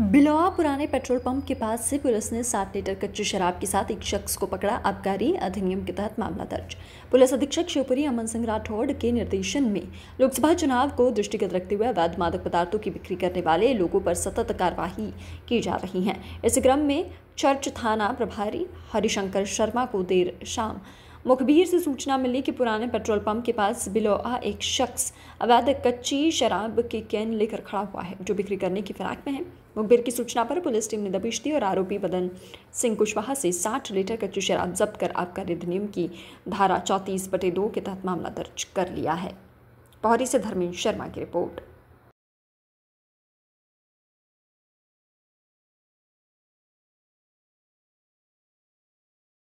बिलोआ पुराने petrol pump के पास से पुलिस ने सात लीटर कच्ची शराब के साथ एक शख्स को पकड़ा आबकारी अधिनियम के तहत मामला दर्ज पुलिस अधीक्षक शिवपुरी अमन सिंह राठौड़ के निर्देशन में लोकसभा चुनाव को दृष्टिगत रखते हुए अवैध मादक पदार्थों की बिक्री करने वाले लोगों पर सतत कार्यवाही की जा रही है इस क्रम में चर्च थाना प्रभारी हरिशंकर शर्मा को देर शाम मुखबिर से सूचना मिली कि पुराने पेट्रोल पंप के पास बिलोआ एक शख्स अवैध कच्ची शराब की कैन लेकर खड़ा हुआ है जो बिक्री करने की फिराक में है मुखबिर की सूचना पर पुलिस टीम ने दबिश दी और आरोपी बदन सिंह कुशवाहा से 60 लीटर कच्ची शराब जब्त कर आपका अधिनियम की धारा चौंतीस बटे दो के तहत मामला दर्ज कर लिया है पौहरी से धर्मेंद्र शर्मा की रिपोर्ट